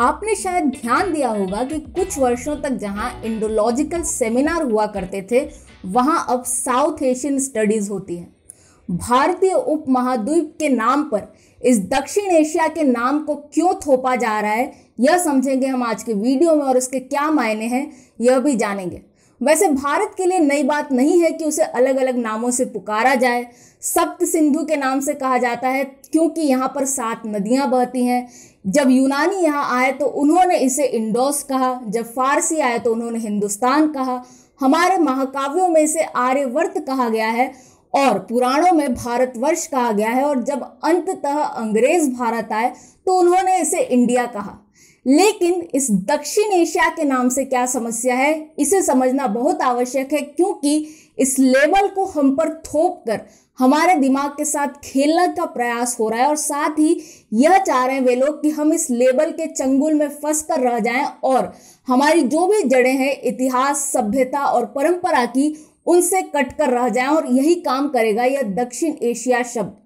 आपने शायद ध्यान दिया होगा कि कुछ वर्षों तक जहां इंडोलॉजिकल सेमिनार हुआ करते थे वहां अब साउथ एशियन स्टडीज होती है भारतीय उप महाद्वीप के नाम पर इस दक्षिण एशिया के नाम को क्यों थोपा जा रहा है यह समझेंगे हम आज के वीडियो में और इसके क्या मायने हैं यह भी जानेंगे वैसे भारत के लिए नई बात नहीं है कि उसे अलग अलग नामों से पुकारा जाए सप्त सिंधु के नाम से कहा जाता है क्योंकि यहाँ पर सात नदियाँ बहती हैं जब यूनानी यहाँ आए तो उन्होंने इसे इंडोस कहा जब फारसी आए तो उन्होंने हिंदुस्तान कहा हमारे महाकाव्यों में इसे आर्यवर्त कहा गया है और पुराणों में भारतवर्ष कहा गया है और जब अंततः अंग्रेज भारत आए तो उन्होंने इसे इंडिया कहा लेकिन इस दक्षिण एशिया के नाम से क्या समस्या है इसे समझना बहुत आवश्यक है क्योंकि इस लेवल को हम पर थोप कर हमारे दिमाग के साथ खेलने का प्रयास हो रहा है और साथ ही यह चाह रहे हैं वे लोग कि हम इस लेबल के चंगुल में फंस कर रह जाएं और हमारी जो भी जड़ें हैं इतिहास सभ्यता और परंपरा की उनसे कट कर रह जाएं और यही काम करेगा यह दक्षिण एशिया शब्द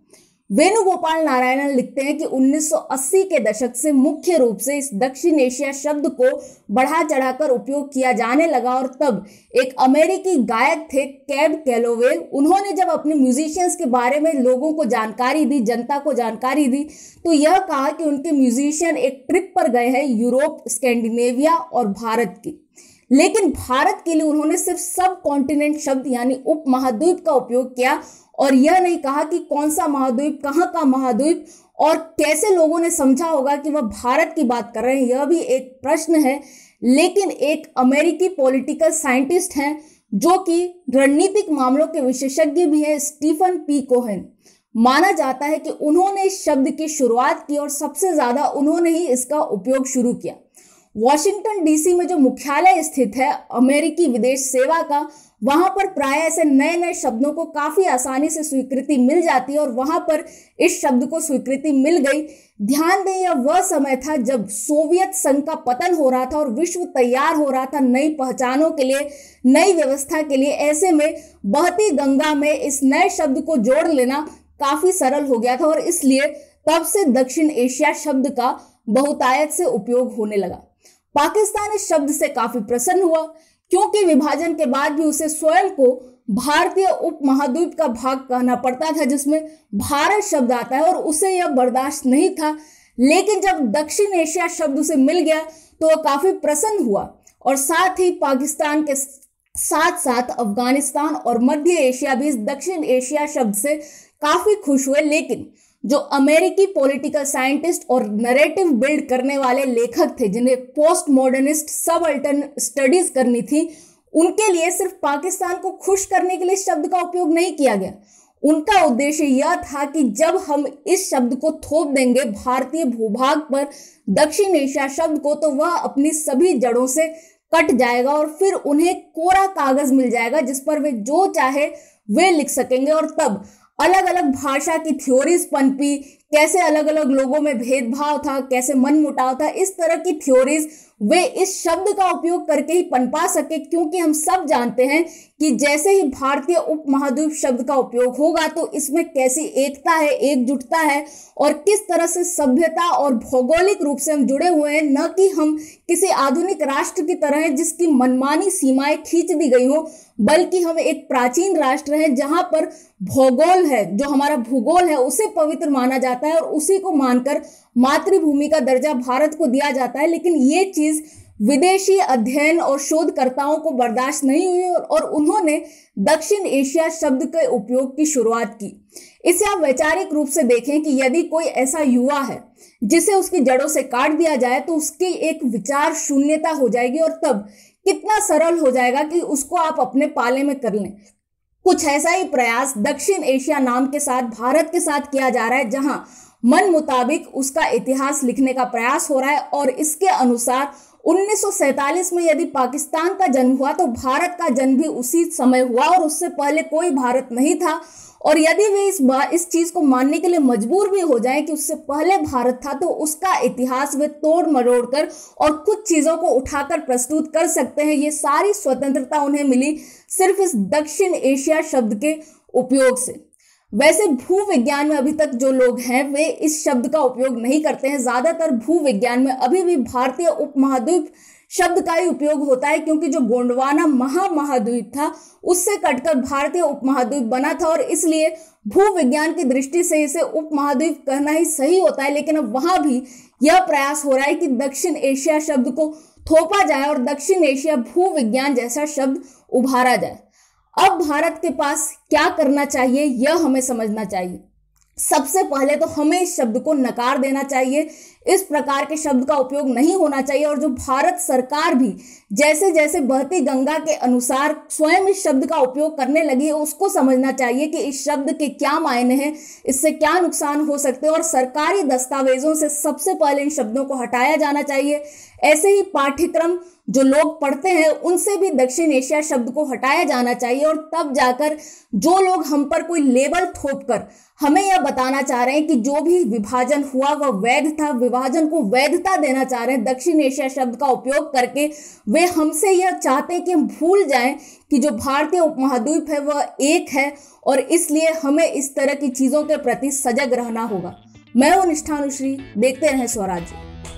वेणुगोपाल नारायणन लिखते हैं कि 1980 के दशक से मुख्य रूप से इस दक्षिण एशिया शब्द को बढ़ा चढ़ाकर उपयोग किया जाने लगा और तब एक अमेरिकी गायक थे कैब कैलोवे उन्होंने जब अपने म्यूजिशियंस के बारे में लोगों को जानकारी दी जनता को जानकारी दी तो यह कहा कि उनके म्यूजिशियन एक ट्रिप पर गए हैं यूरोप स्कैंडिनेविया और भारत की लेकिन भारत के लिए उन्होंने सिर्फ सब कॉन्टिनेंट शब्द यानी उप महाद्वीप का उपयोग किया और यह नहीं कहा कि कौन सा महाद्वीप कहाँ का महाद्वीप और कैसे लोगों ने समझा होगा कि वह भारत की बात कर रहे हैं यह भी एक प्रश्न है लेकिन एक अमेरिकी पॉलिटिकल साइंटिस्ट हैं जो कि रणनीतिक मामलों के विशेषज्ञ भी हैं स्टीफन पी कोहन माना जाता है कि उन्होंने इस शब्द की शुरुआत की और सबसे ज़्यादा उन्होंने ही इसका उपयोग शुरू किया वॉशिंगटन डीसी में जो मुख्यालय स्थित है अमेरिकी विदेश सेवा का वहां पर प्राय ऐसे नए नए शब्दों को काफी आसानी से स्वीकृति मिल जाती है और वहां पर इस शब्द को स्वीकृति मिल गई ध्यान दें यह वह समय था जब सोवियत संघ का पतन हो रहा था और विश्व तैयार हो रहा था नई पहचानों के लिए नई व्यवस्था के लिए ऐसे में बहती गंगा में इस नए शब्द को जोड़ लेना काफी सरल हो गया था और इसलिए तब से दक्षिण एशिया शब्द का बहुतायत से उपयोग होने लगा पाकिस्तान इस शब्द से काफी प्रसन्न हुआ क्योंकि विभाजन के बाद भी उसे स्वयं को भारतीय उप महाद्वीप का भाग कहना पड़ता था जिसमें भारत शब्द आता है और उसे यह बर्दाश्त नहीं था लेकिन जब दक्षिण एशिया शब्द उसे मिल गया तो वह काफी प्रसन्न हुआ और साथ ही पाकिस्तान के साथ साथ अफगानिस्तान और मध्य एशिया भी इस दक्षिण एशिया शब्द से काफी खुश हुए लेकिन जो अमेरिकी पॉलिटिकल साइंटिस्ट और नरेटिव बिल्ड करने वाले लेखक थे जिन्हें post modernist subaltern studies करनी थी उनके लिए सिर्फ पाकिस्तान को खुश करने के लिए शब्द का उपयोग नहीं किया गया उनका उद्देश्य यह था कि जब हम इस शब्द को थोप देंगे भारतीय भूभाग पर दक्षिण एशिया शब्द को तो वह अपनी सभी जड़ों से कट जाएगा और फिर उन्हें कोरा कागज मिल जाएगा जिस पर वे जो चाहे वे लिख सकेंगे और तब अलग अलग भाषा की थ्योरीज पनपी कैसे अलग अलग लोगों में भेदभाव था कैसे मन मुटाव था इस तरह की थ्योरीज वे इस शब्द का उपयोग करके ही पनपा सके क्योंकि हम सब जानते हैं कि जैसे ही भारतीय उपमहाद्वीप शब्द का उपयोग होगा तो इसमें कैसी एकता है एकजुटता है और किस तरह से सभ्यता और भौगोलिक रूप से हम जुड़े हुए हैं न कि हम किसी आधुनिक राष्ट्र की तरह जिसकी मनमानी सीमाएं खींच दी गई हो बल्कि हम एक प्राचीन राष्ट्र है जहां पर भूगोल है जो हमारा भूगोल है उसे पवित्र माना जाता है और उसी को मानकर मातृभूमि का दर्जा भारत को दिया जाता है लेकिन ये चीज़ विदेशी अध्ययन और शोधकर्ताओं को बर्दाश्त नहीं हुई और उन्होंने दक्षिण एशिया शब्द के उपयोग की शुरुआत की इसे आप वैचारिक रूप से देखें कि यदि कोई ऐसा युवा है जिसे उसकी जड़ों से काट दिया जाए तो उसकी एक विचार शून्यता हो जाएगी और तब कितना सरल हो जाएगा कि उसको आप अपने पाले में कर लें कुछ ऐसा ही प्रयास दक्षिण एशिया नाम के साथ भारत के साथ किया जा रहा है जहां मन मुताबिक उसका इतिहास लिखने का प्रयास हो रहा है और इसके अनुसार 1947 में यदि पाकिस्तान का जन्म हुआ तो भारत का जन्म भी उसी समय हुआ और उससे पहले कोई भारत नहीं था और यदि वे इस बात इस चीज को मानने के लिए मजबूर भी हो जाएं कि उससे पहले भारत था तो उसका इतिहास वे तोड़ मरोड़ कर और कुछ चीजों को उठाकर प्रस्तुत कर सकते हैं ये सारी स्वतंत्रता उन्हें मिली सिर्फ इस दक्षिण एशिया शब्द के उपयोग से वैसे भू विज्ञान में अभी तक जो लोग हैं वे इस शब्द का उपयोग नहीं करते हैं ज्यादातर भू विज्ञान में अभी भी भारतीय उपमहाद्वीप शब्द का ही उपयोग होता है क्योंकि जो गोंडवाना महामहाद्वीप था उससे कटकर भारतीय उपमहाद्वीप बना था और इसलिए विज्ञान की दृष्टि से इसे उपमहाद्वीप कहना ही सही होता है लेकिन अब वहां भी यह प्रयास हो रहा है कि दक्षिण एशिया शब्द को थोपा जाए और दक्षिण एशिया भू विज्ञान जैसा शब्द उभारा जाए अब भारत के पास क्या करना चाहिए यह हमें समझना चाहिए सबसे पहले तो हमें इस शब्द को नकार देना चाहिए इस प्रकार के शब्द का उपयोग नहीं होना चाहिए और जो भारत सरकार भी जैसे जैसे बहती गंगा के अनुसार स्वयं इस शब्द का उपयोग करने लगी उसको समझना चाहिए कि इस शब्द के क्या मायने हैं इससे क्या नुकसान हो सकते हैं और सरकारी दस्तावेजों से सबसे पहले इन शब्दों को हटाया जाना चाहिए ऐसे ही पाठ्यक्रम जो लोग पढ़ते हैं उनसे भी दक्षिण एशिया शब्द को हटाया जाना चाहिए और तब जाकर जो लोग हम पर कोई लेबल थोप कर हमें यह बताना चाह रहे हैं कि जो भी विभाजन हुआ वह वैध था विभाजन को वैधता देना चाह रहे हैं दक्षिण एशिया शब्द का उपयोग करके वे हमसे यह चाहते हैं कि हम भूल जाएं कि जो भारतीय उपमहाद्वीप है वह एक है और इसलिए हमें इस तरह की चीज़ों के प्रति सजग रहना होगा मैं हूं निष्ठानुश्री देखते रहे स्वराज्य